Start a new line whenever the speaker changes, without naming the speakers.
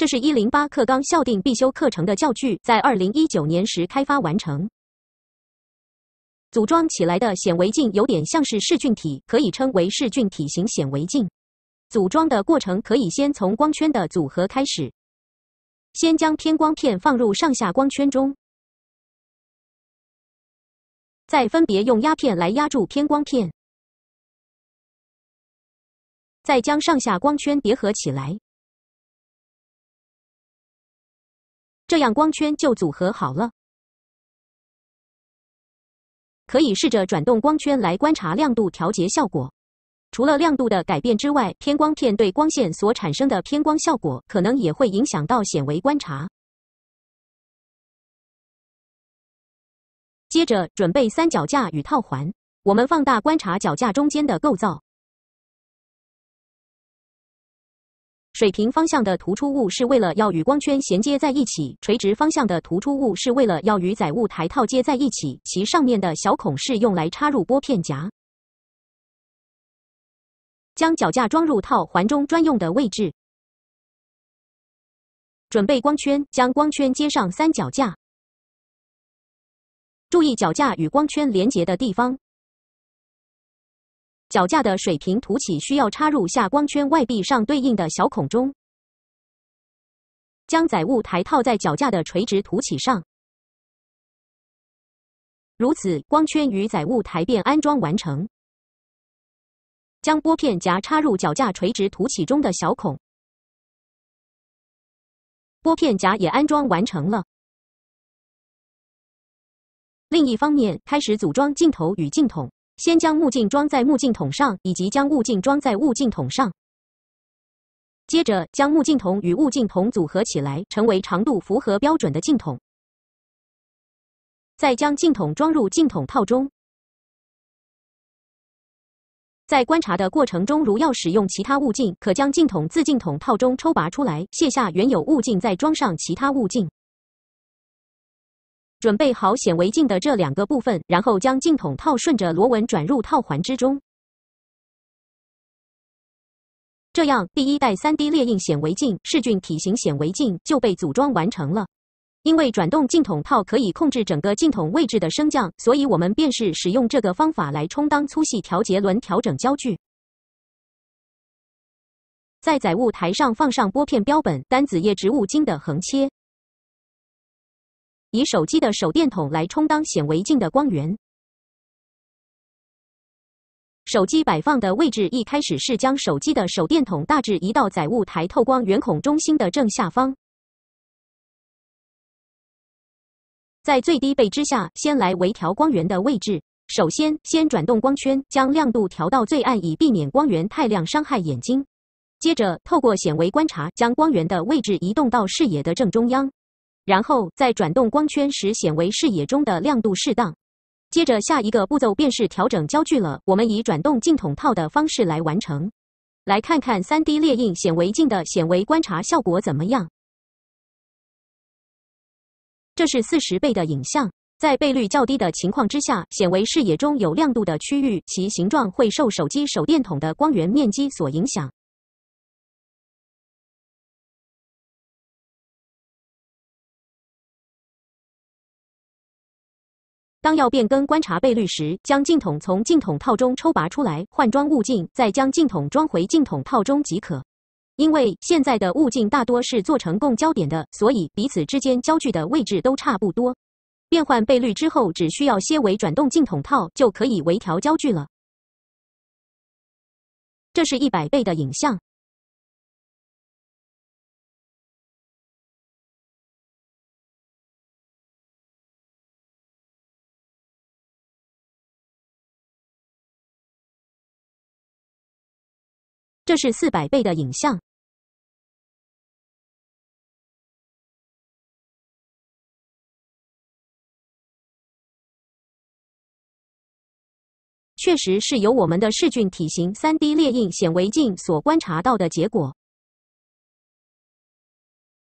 这是一零八课纲校定必修课程的教具，在
二零一九年时开发完成。组装起来的显微镜有点像是视菌体，可以称为视菌体型显微镜。组装的过程可以先从光圈的组合开始，先将偏光片放入上下
光圈中，再分别用压片来压
住偏光片，再将上下光圈叠合起来。这样光圈就组
合好了，可以试着转动光圈
来观察亮度调节效果。除了亮度的改变之外，偏光片对光线所产生的偏光效果，可能也会影响到显微观察。
接着准备三脚架与套环，我们放大观察脚架中间的构造。
水平方向的突出物是为了要与光圈衔接在一起，垂直方向的突出物是为了要与载物台套接在一起，其上面的小孔是用来插入拨片
夹。将脚架装入套环中专用的
位置，准备光圈，将光圈接上三脚架，
注意脚架与光圈连接的地方。脚架的水平凸起需要插入下光圈外壁上对应的小孔中，将载物台套在脚架的垂直凸起上，如此光圈与载物台便安装完成。将拨片夹插入脚架垂直凸起中的小
孔，拨片夹也安装完成了。
另一方面，开始组装镜头与镜筒。
先将目镜装在目镜筒上，以及将物镜装在物镜筒上。接着将目镜筒与物镜筒组合起来，成为长度符合标准的镜筒。
再将镜筒装入镜筒套中。在观察的过程中，如要使用其他物镜，可将镜筒自
镜筒套中抽拔出来，卸下原有物镜，再装上其他物镜。准备好显微镜的这两个部分，然后将镜筒套顺着螺纹转
入套环之中。这样，第一代
3D 列印显微镜——视菌体型显微镜就被组装完成了。因为转动镜筒套可以控制整个镜筒位置的升降，所以我们便是使用这个方法来充
当粗细调节轮调整焦距。在载物台上放上玻片标本——单子叶植物茎的横切。以手机的手电筒来充当显微镜的光源。手机摆放的位置一开始是将手机的手电筒大致移到载物台透光圆孔中心的正下方。
在最低倍之下，先来微调光源的位置。首先，先转动光圈，将亮度调到最暗，以避免光源太亮伤害眼睛。接着，透过显微观察，将光源的位置移动到视野的正中央。然后在转动光圈时，显微视野中的亮度适当。接着下一个步骤便是调整焦距了，我们以转动镜筒套的方式来完成。来看看三 D 列印显
微镜的显微观察效果怎么样？这
是四十倍的影像，在倍率较低的情况之下，显微视野中有亮度的区域，其形状会受手机手电筒的光源面积所影响。
当要变更观察倍率时，将镜筒从镜
筒套中抽拔出来，换装物镜，再将镜筒装回镜筒套中即可。因为现在的物镜大多是做成共焦点的，所以彼此之间焦距的位置都差不多。变换倍率之后，只需要些微转动镜筒套就可以微调焦
距了。这是一百倍的影像。
这是四百倍的影像，确实是由我们的视菌体型三 D 列印显微镜所观察到的结果。